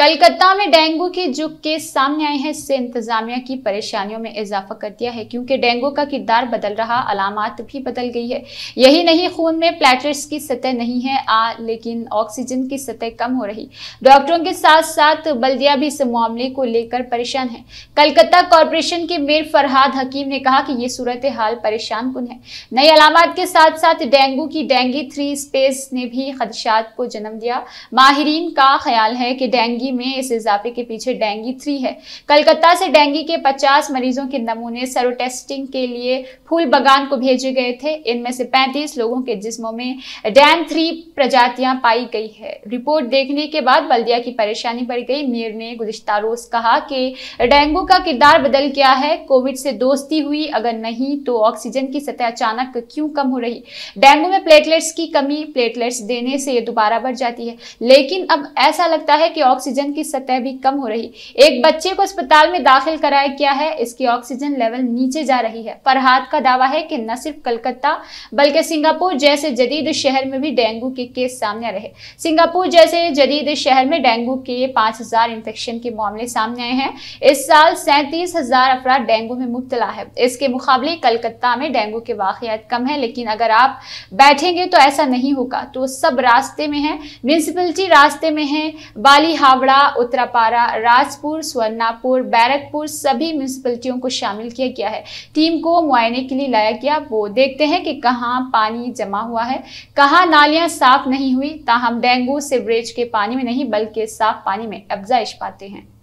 कलकत्ता में डेंगू के जो केस सामने आए हैं इससे इंतजामिया की परेशानियों में इजाफा कर दिया है क्योंकि डेंगू का किरदार बदल रहा अलामत भी बदल गई है यही नहीं खून में प्लेटलेट्स की सतह नहीं है आ, लेकिन ऑक्सीजन की सतह कम हो रही डॉक्टरों के साथ साथ बल्दिया भी इस मामले को लेकर परेशान है कलकत्ता कॉरपोरेशन के मेयर फरहाद हकीम ने कहा कि ये सूरत हाल परेशान कन है नई अलामत के साथ साथ डेंगू की डेंगी थ्री स्पेस ने भी खदशात को जन्म दिया माहरीन का ख्याल है कि डेंगी डेंगी में इस इजाफे के पीछे डेंगी थ्री है कलकत्ता से डेंगी के 50 मरीजों के नमूने सरो टेस्टिंग के लिए फूल बगान को भेजे गए थे इनमें से 35 लोगों के जिस्मों में डैन थ्री प्रजातियां पाई गई है रिपोर्ट देखने के बाद बल्दिया की परेशानी बढ़ गई मेयर ने गुजश्ता रोज कहा कि डेंगू का किरदार बदल गया है कोविड से दोस्ती हुई अगर नहीं तो ऑक्सीजन की सतह अचानक क्यों कम हो रही डेंगू में प्लेटलेट्स की कमी प्लेटलेट्स देने से ये दोबारा बढ़ जाती है लेकिन अब ऐसा लगता है कि ऑक्सीजन ऑक्सीजन की सतह भी कम हो रही एक बच्चे को अस्पताल में दाखिल कराया गया है इसकी ऑक्सीजन लेवल नीचे जा रही है फरहाद का दावा है कि न सिर्फ कलकत्ता बल्कि सिंगापुर जैसे जदीद शहर में भी डेंगू के केस सामने आ रहे सिंगापुर जैसे जदीद शहर में डेंगू के पांच हजार इन्फेक्शन के मामले सामने आए हैं इस साल सैंतीस हजार अफराद डेंगू में मुबतला है इसके मुकाबले कलकत्ता में डेंगू के वाकत कम है लेकिन अगर आप बैठेंगे तो ऐसा नहीं होगा तो सब रास्ते में है म्यूनसिपलिटी रास्ते में है बाली हावड़ा घोड़ा उत्तरापारा राजपुर स्वर्णापुर बैरकपुर सभी म्यूनसिपलिटियों को शामिल किया गया है टीम को मुआयने के लिए लाया गया वो देखते हैं कि कहाँ पानी जमा हुआ है कहाँ नालियाँ साफ नहीं हुई ताहम डेंगू सिवरेज के पानी में नहीं बल्कि साफ पानी में अफजाइश पाते हैं